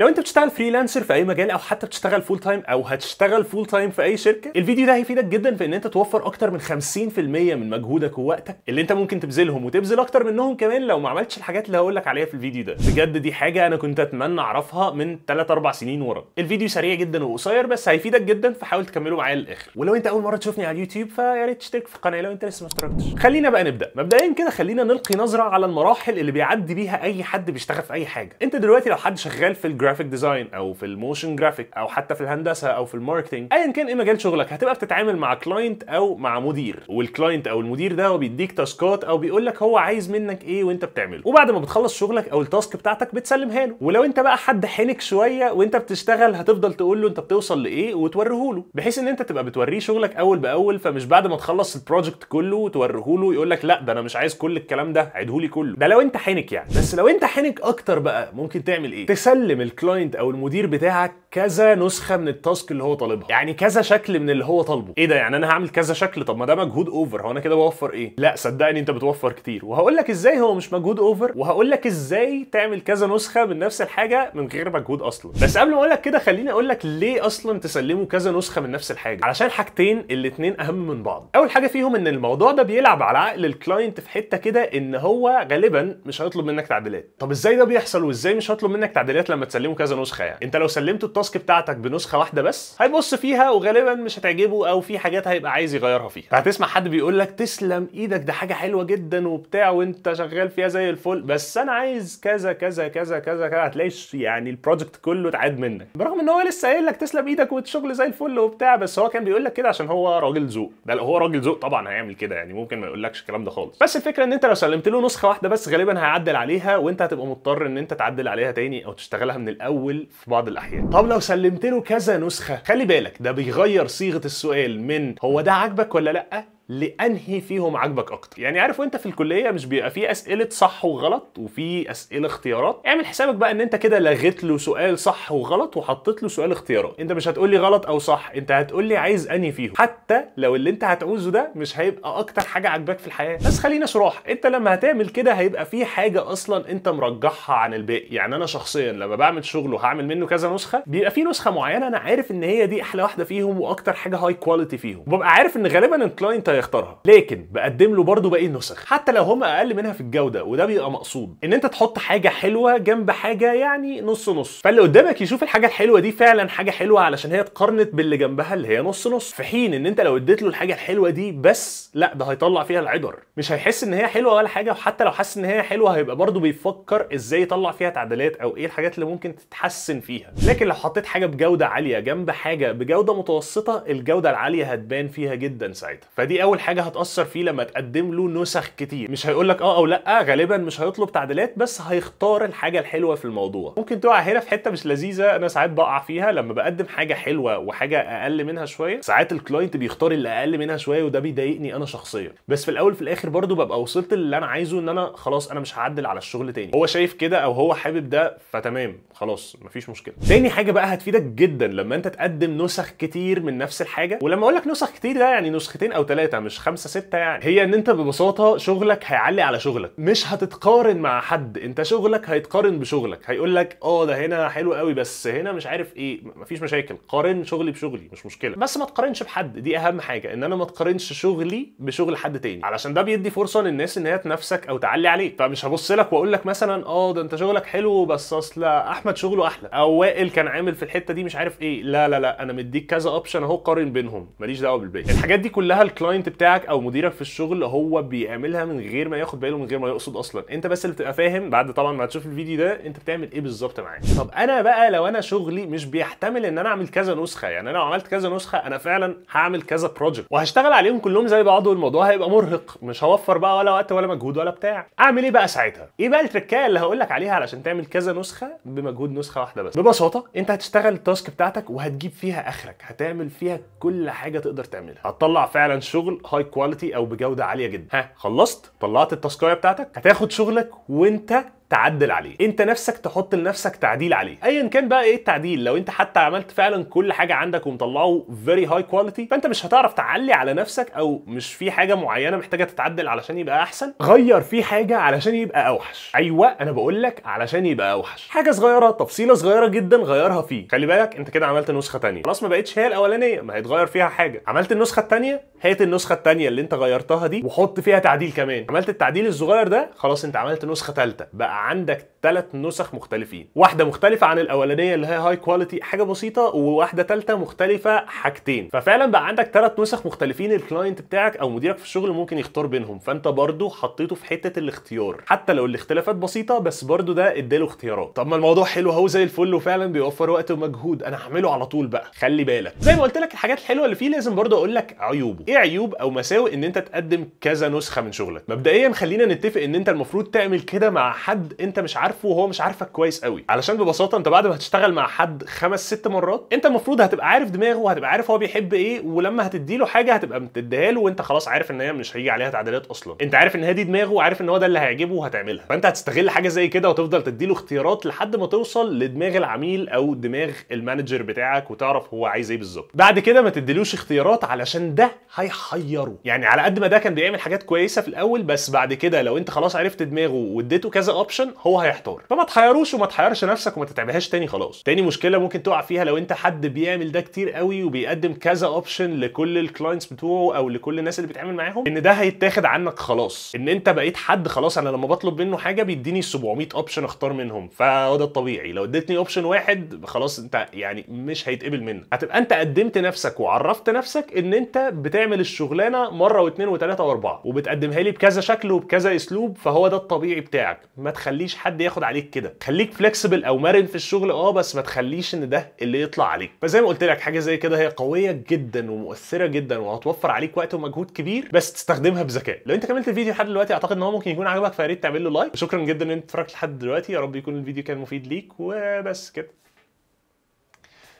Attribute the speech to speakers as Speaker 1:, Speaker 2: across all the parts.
Speaker 1: لو انت بتشتغل فريلانسر في اي مجال او حتى بتشتغل فول تايم او هتشتغل فول تايم في اي شركه الفيديو ده هيفيدك جدا في ان انت توفر اكتر من 50% من مجهودك ووقتك اللي انت ممكن تبذلهم وتبذل اكتر منهم كمان لو ما عملتش الحاجات اللي هقول لك عليها في الفيديو ده بجد دي حاجه انا كنت اتمنى اعرفها من 3 4 سنين ورا الفيديو سريع جدا وقصير بس هيفيدك جدا فحاول تكمله معايا للاخر ولو انت اول مره تشوفني على اليوتيوب فيا ريت تشترك في القناه لو انت لسه ما اشتركتش خلينا بقى نبدا مبدئيا كده خلينا نلقي نظره على المراحل اللي بيعدي بيها اي حد بيشتغل في اي حاجه انت دلوقتي لو حد شغال في الجرا الجرافيك ديزاين او في الموشن جرافيك او حتى في الهندسه او في الماركتنج ايا كان ايه مجال شغلك هتبقى بتتعامل مع كلاينت او مع مدير والكلاينت او المدير ده هو بيديك تاسكات او بيقول لك هو عايز منك ايه وانت بتعمله وبعد ما بتخلص شغلك او التاسك بتاعتك بتسلمها له ولو انت بقى حد حنك شويه وانت بتشتغل هتفضل تقول له انت بتوصل لايه وتوريه له بحيث ان انت تبقى بتوريه شغلك اول باول فمش بعد ما تخلص البروجكت كله وتوريه له يقول لك لا ده انا مش عايز كل الكلام ده عيدهولي كله ده لو انت حنك يعني بس لو انت حنك اكتر بقى ممكن تعمل ايه تسلم الكلاينت او المدير بتاعك كذا نسخه من التاسك اللي هو طالبها يعني كذا شكل من اللي هو طالبه ايه ده يعني انا هعمل كذا شكل طب ما ده مجهود اوفر هو انا كده بوفر ايه لا صدقني انت بتوفر كتير وهقول لك ازاي هو مش مجهود اوفر وهقول لك ازاي تعمل كذا نسخه من نفس الحاجه من غير مجهود اصلا بس قبل ما اقول لك كده خليني اقول لك ليه اصلا تسلمه كذا نسخه من نفس الحاجه علشان حاجتين الاثنين اهم من بعض اول حاجه فيهم ان الموضوع ده بيلعب على عقل الكلاينت في حته كده ان هو غالبا مش هيطلب منك تعديلات طب ازاي ده بيحصل وازاي مش هيطلب منك تعديلات لما تسلمه كذا نسخه يعني انت لو سلمته التاسك بتاعتك بنسخه واحده بس هيبص فيها وغالبا مش هتعجبه او في حاجات هيبقى عايز يغيرها فيها فهتسمع حد بيقول لك تسلم ايدك ده حاجه حلوه جدا وبتاع وانت شغال فيها زي الفل بس انا عايز كذا كذا كذا كذا كذا هتلاقي يعني البروجكت كله اتعاد منك برغم ان هو لسه قايل لك تسلم ايدك والشغل زي الفل وبتاع بس هو كان بيقول لك كده عشان هو راجل ذوق ده لو هو راجل ذوق طبعا هيعمل كده يعني ممكن ما يقولكش الكلام ده خالص بس الفكره ان انت لو سلمت له نسخه واحده بس غالبا هيعدل عليها وانت هتبقى مضطر ان انت تعدل عليها تاني او تشتغلها من الاول في بعض الاحيان طب لو سلمت له كذا نسخه خلي بالك ده بيغير صيغه السؤال من هو ده عاجبك ولا لا لانهي فيهم عجبك اكتر يعني عارف وانت في الكليه مش بيبقى في اسئله صح وغلط وفي اسئله اختيارات اعمل حسابك بقى ان انت كده لغيت له سؤال صح وغلط وحطيت له سؤال اختيارات انت مش هتقول لي غلط او صح انت هتقول لي عايز انهي فيهم حتى لو اللي انت هتعوزه ده مش هيبقى اكتر حاجه عجبك في الحياه بس خلينا صراح انت لما هتعمل كده هيبقى في حاجه اصلا انت مرجحها عن الباقي يعني انا شخصيا لما بعمل شغل وهعمل منه كذا نسخه بيبقى في نسخه معينه انا عارف ان هي دي احلى واحده فيهم واكتر حاجه هاي كواليتي فيهم وببقى عارف ان غالبا الكلاينت هيختارها لكن بقدم له برضه باقي النسخ حتى لو هم اقل منها في الجوده وده بيبقى مقصود ان انت تحط حاجه حلوه جنب حاجه يعني نص نص فاللي قدامك يشوف الحاجه الحلوه دي فعلا حاجه حلوه علشان هي اتقارنت باللي جنبها اللي هي نص نص في حين ان انت لو اديت له الحاجه الحلوه دي بس لا ده هيطلع فيها العبر مش هيحس ان هي حلوه ولا حاجه وحتى لو حس ان هي حلوه هيبقى برضه بيفكر ازاي يطلع فيها تعديلات او ايه الحاجات اللي ممكن تتحسن فيها لكن لو حطيت حاجه بجوده عاليه جنب حاجه بجوده متوسطه الجوده العاليه هتبان فيها جدا ساعتها فدي اول حاجه هتاثر فيه لما تقدم له نسخ كتير مش هيقول لك اه او لا غالبا مش هيطلب تعديلات بس هيختار الحاجه الحلوه في الموضوع ممكن تقع هنا في حته مش لذيذه انا ساعات بقع فيها لما بقدم حاجه حلوه وحاجه اقل منها شويه ساعات الكلاينت بيختار اللي اقل منها شويه وده بيضايقني انا شخصيا بس في الاول في الاخر برضو ببقى وصلت اللي انا عايزه ان انا خلاص انا مش هعدل على الشغل تاني هو شايف كده او هو حابب ده فتمام خلاص مفيش مشكله تاني حاجه بقى هتفيدك جدا لما انت تقدم نسخ كتير من نفس الحاجه ولما اقول لك نسخ كتير ده يعني نسختين او ثلاثه مش خمسة ستة يعني هي ان انت ببساطة شغلك هيعلي على شغلك مش هتتقارن مع حد انت شغلك هيتقارن بشغلك هيقول لك اه ده هنا حلو قوي بس هنا مش عارف ايه مفيش مشاكل قارن شغلي بشغلي مش مشكلة بس ما تقارنش بحد دي اهم حاجة ان انا ما تقارنش شغلي بشغل حد تاني علشان ده بيدي فرصة للناس ان هي تنافسك او تعلي عليك فمش هبص لك واقول لك مثلا اه ده انت شغلك حلو بس اصل احمد شغله احلى او وائل كان عامل في الحتة دي مش عارف ايه لا لا لا انا مديك كذا اوبشن اهو قارن بينهم ماليش دعوه بالباقي الحاجات دي كلها الكلاينت بتاعك او مديرك في الشغل هو بيعملها من غير ما ياخد باله من غير ما يقصد اصلا انت بس اللي بتبقى فاهم بعد طبعا ما تشوف الفيديو ده انت بتعمل ايه بالظبط معاه طب انا بقى لو انا شغلي مش بيحتمل ان انا اعمل كذا نسخه يعني انا لو عملت كذا نسخه انا فعلا هعمل كذا بروجكت وهشتغل عليهم كلهم زي بعض والموضوع هيبقى مرهق مش هوفر بقى ولا وقت ولا مجهود ولا بتاع اعمل ايه بقى ساعتها ايه بقى التركايه اللي هقول لك عليها علشان تعمل كذا نسخه بمجهود نسخه واحده بس ببساطه انت هتشتغل التاسك بتاعتك وهتجيب فيها اخرك هتعمل فيها كل حاجه تقدر تعملها هتطلع فعلا شغل شغل هاي كواليتي او بجوده عاليه جدا ها خلصت طلعت التاسكايه بتاعتك هتاخد شغلك وانت تعدل عليه انت نفسك تحط لنفسك تعديل عليه ايا كان بقى ايه التعديل لو انت حتى عملت فعلا كل حاجه عندك ومطلعه فيري هاي كواليتي فانت مش هتعرف تعلي على نفسك او مش في حاجه معينه محتاجه تتعدل علشان يبقى احسن غير في حاجه علشان يبقى اوحش ايوه انا بقول لك علشان يبقى اوحش حاجه صغيره تفصيله صغيره جدا غيرها فيه خلي بالك انت كده عملت نسخه ثانيه خلاص ما بقتش هي الاولانيه ما هيتغير فيها حاجه عملت النسخه الثانيه هات النسخه الثانيه اللي انت غيرتها دي وحط فيها تعديل كمان عملت التعديل الصغير ده خلاص انت عملت نسخه ثالثه بقى بقى عندك ثلاث نسخ مختلفين واحده مختلفه عن الاولانيه اللي هي هاي كواليتي حاجه بسيطه وواحده ثالثه مختلفه حاجتين ففعلا بقى عندك ثلاث نسخ مختلفين الكلاينت بتاعك او مديرك في الشغل ممكن يختار بينهم فانت برضو حطيته في حته الاختيار حتى لو الاختلافات بسيطه بس برضو ده اداله اختيارات طب ما الموضوع حلو اهو زي الفل وفعلا بيوفر وقت ومجهود انا هعمله على طول بقى خلي بالك زي ما قلت لك الحاجات الحلوه اللي فيه لازم برضو اقول لك عيوبه ايه عيوب او مساوئ ان انت تقدم كذا نسخه من شغلك مبدئيا خلينا نتفق ان انت المفروض تعمل كده مع حد حد انت مش عارفه وهو مش عارفك كويس قوي علشان ببساطه انت بعد ما هتشتغل مع حد خمس ست مرات انت المفروض هتبقى عارف دماغه وهتبقى عارف هو بيحب ايه ولما هتديله حاجه هتبقى مديها له وانت خلاص عارف ان هي مش هيجي عليها تعديلات اصلا انت عارف ان هي دي دماغه وعارف ان هو ده اللي هيعجبه وهتعملها فانت هتستغل حاجه زي كده وتفضل تديله اختيارات لحد ما توصل لدماغ العميل او دماغ المانجر بتاعك وتعرف هو عايز ايه بالظبط بعد كده ما تديلوش اختيارات علشان ده هيحيره يعني على قد ما ده كان بيعمل حاجات كويسه في الاول بس بعد كده لو انت خلاص عرفت دماغه واديته كذا اوبشن اوبشن هو هيحتار فما تحيروش وما تحيرش نفسك وما تتعبهاش تاني خلاص تاني مشكله ممكن تقع فيها لو انت حد بيعمل ده كتير قوي وبيقدم كذا اوبشن لكل الكلاينتس بتوعه او لكل الناس اللي بيتعامل معاهم ان ده هيتاخد عنك خلاص ان انت بقيت حد خلاص انا لما بطلب منه حاجه بيديني 700 اوبشن اختار منهم فهو ده الطبيعي لو اديتني اوبشن واحد خلاص انت يعني مش هيتقبل منك هتبقى انت قدمت نفسك وعرفت نفسك ان انت بتعمل الشغلانه مره واثنين وثلاثه واربعه وبتقدمها لي بكذا شكل وبكذا اسلوب فهو ده الطبيعي بتاعك ما تخ... تخليش حد ياخد عليك كده خليك فلكسبل او مرن في الشغل اه بس ما تخليش ان ده اللي يطلع عليك فزي ما قلت لك حاجه زي كده هي قويه جدا ومؤثره جدا وهتوفر عليك وقت ومجهود كبير بس تستخدمها بذكاء لو انت كملت الفيديو لحد دلوقتي اعتقد ان هو ممكن يكون عجبك فيا ريت تعمل له لايك وشكرا جدا ان انت اتفرجت لحد دلوقتي يا رب يكون الفيديو كان مفيد ليك وبس كده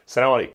Speaker 1: السلام عليكم